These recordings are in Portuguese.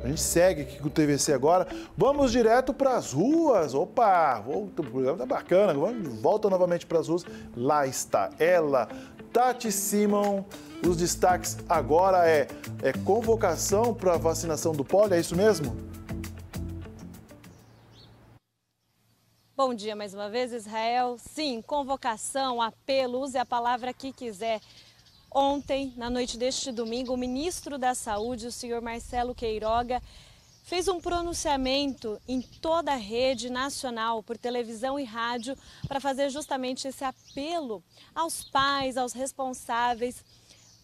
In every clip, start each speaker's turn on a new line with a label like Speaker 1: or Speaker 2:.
Speaker 1: A gente segue aqui com o TVC agora. Vamos direto para as ruas. Opa, o programa tá bacana. Vamos volta novamente para as ruas. Lá está ela, Tati Simon. Os destaques agora é, é convocação para vacinação do pólio. é isso mesmo? Bom dia mais uma vez, Israel. Sim, convocação, apelo, use a palavra que quiser Ontem, na noite deste domingo, o ministro da Saúde, o senhor Marcelo Queiroga, fez um pronunciamento em toda a rede nacional, por televisão e rádio, para fazer justamente esse apelo aos pais, aos responsáveis,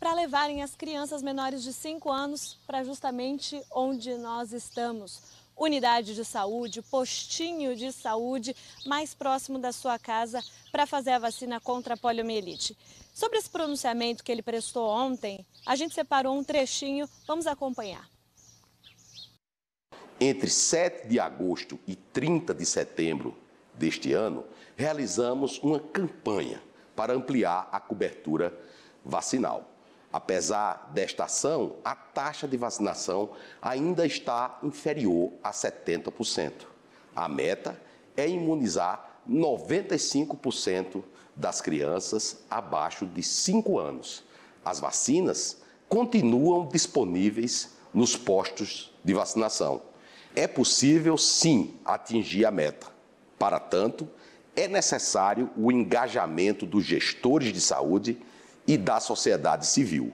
Speaker 1: para levarem as crianças menores de 5 anos para justamente onde nós estamos unidade de saúde, postinho de saúde mais próximo da sua casa para fazer a vacina contra a poliomielite. Sobre esse pronunciamento que ele prestou ontem, a gente separou um trechinho, vamos acompanhar.
Speaker 2: Entre 7 de agosto e 30 de setembro deste ano, realizamos uma campanha para ampliar a cobertura vacinal. Apesar desta ação, a taxa de vacinação ainda está inferior a 70%. A meta é imunizar 95% das crianças abaixo de 5 anos. As vacinas continuam disponíveis nos postos de vacinação. É possível, sim, atingir a meta. Para tanto, é necessário o engajamento dos gestores de saúde e da sociedade civil.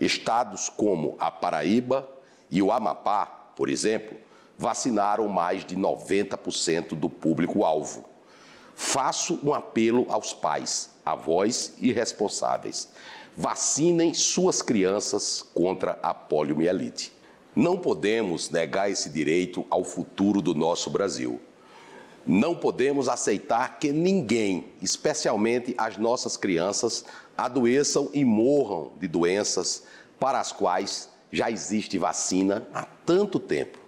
Speaker 2: Estados como a Paraíba e o Amapá, por exemplo, vacinaram mais de 90% do público-alvo. Faço um apelo aos pais, avós e responsáveis. Vacinem suas crianças contra a poliomielite. Não podemos negar esse direito ao futuro do nosso Brasil. Não podemos aceitar que ninguém, especialmente as nossas crianças, adoeçam e morram de doenças para as quais já existe vacina há tanto tempo.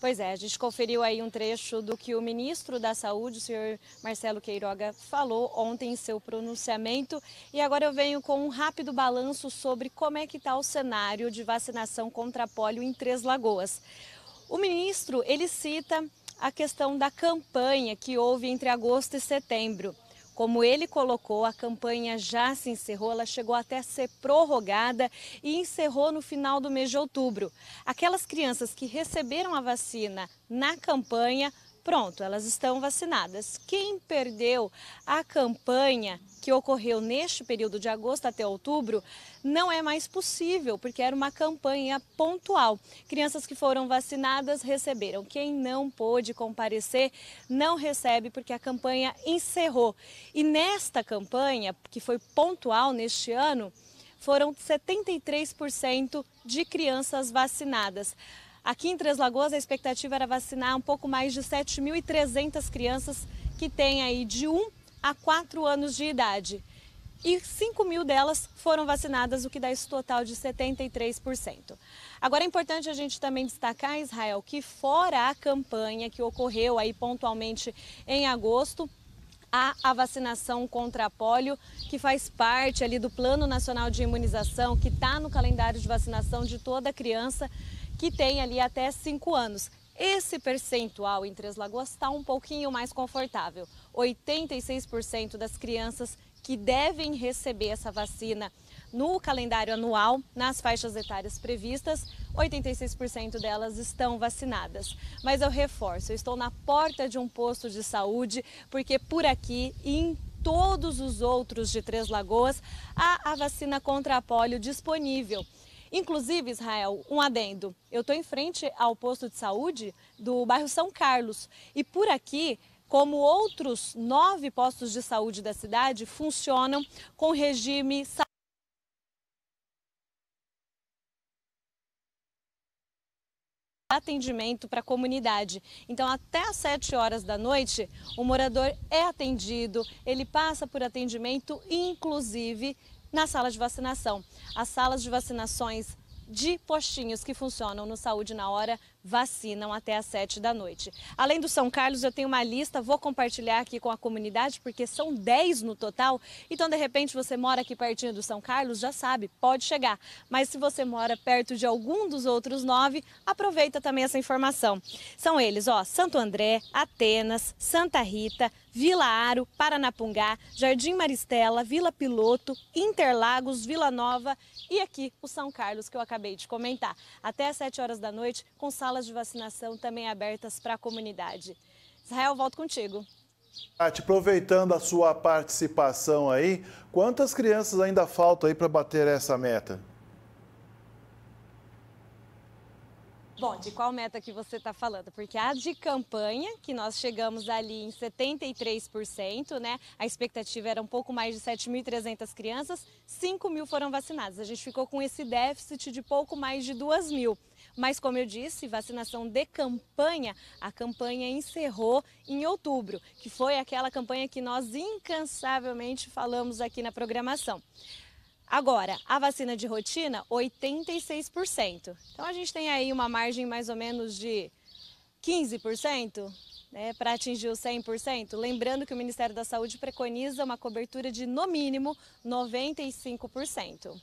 Speaker 1: Pois é, a gente conferiu aí um trecho do que o ministro da Saúde, o senhor Marcelo Queiroga, falou ontem em seu pronunciamento. E agora eu venho com um rápido balanço sobre como é que está o cenário de vacinação contra a polio em Três Lagoas. O ministro ele cita a questão da campanha que houve entre agosto e setembro. Como ele colocou, a campanha já se encerrou, ela chegou até a ser prorrogada e encerrou no final do mês de outubro. Aquelas crianças que receberam a vacina na campanha Pronto, elas estão vacinadas. Quem perdeu a campanha que ocorreu neste período de agosto até outubro, não é mais possível, porque era uma campanha pontual. Crianças que foram vacinadas receberam. Quem não pôde comparecer não recebe, porque a campanha encerrou. E nesta campanha, que foi pontual neste ano, foram 73% de crianças vacinadas. Aqui em Três Lagoas, a expectativa era vacinar um pouco mais de 7.300 crianças que têm aí de 1 a 4 anos de idade. E 5 mil delas foram vacinadas, o que dá esse total de 73%. Agora é importante a gente também destacar, Israel, que fora a campanha que ocorreu aí pontualmente em agosto, há a vacinação contra a polio, que faz parte ali do Plano Nacional de Imunização, que está no calendário de vacinação de toda criança que tem ali até 5 anos. Esse percentual em Três Lagoas está um pouquinho mais confortável. 86% das crianças que devem receber essa vacina no calendário anual, nas faixas etárias previstas, 86% delas estão vacinadas. Mas eu reforço, eu estou na porta de um posto de saúde, porque por aqui, em todos os outros de Três Lagoas, há a vacina contra a polio disponível. Inclusive, Israel, um adendo. Eu estou em frente ao posto de saúde do bairro São Carlos e por aqui como outros nove postos de saúde da cidade, funcionam com regime atendimento para a comunidade. Então, até às 7 horas da noite, o morador é atendido, ele passa por atendimento, inclusive na sala de vacinação. As salas de vacinações de postinhos que funcionam no Saúde na Hora vacinam até às 7 da noite. Além do São Carlos, eu tenho uma lista, vou compartilhar aqui com a comunidade, porque são 10 no total. Então, de repente, você mora aqui pertinho do São Carlos, já sabe, pode chegar. Mas se você mora perto de algum dos outros nove, aproveita também essa informação. São eles, ó, Santo André, Atenas, Santa Rita, Vila Aro, Paranapungá, Jardim Maristela, Vila Piloto, Interlagos, Vila Nova e aqui o São Carlos que eu acabei de comentar. Até às 7 horas da noite com sala salas de vacinação também abertas para a comunidade. Israel, volto contigo. Tati, aproveitando a sua participação aí, quantas crianças ainda faltam aí para bater essa meta? Bom, de qual meta que você está falando? Porque a de campanha, que nós chegamos ali em 73%, né? A expectativa era um pouco mais de 7.300 crianças, 5 mil foram vacinadas. A gente ficou com esse déficit de pouco mais de 2 mil. Mas, como eu disse, vacinação de campanha, a campanha encerrou em outubro, que foi aquela campanha que nós incansavelmente falamos aqui na programação. Agora, a vacina de rotina, 86%. Então a gente tem aí uma margem mais ou menos de 15%. Né, para atingir os 100%. Lembrando que o Ministério da Saúde preconiza uma cobertura de, no mínimo, 95%.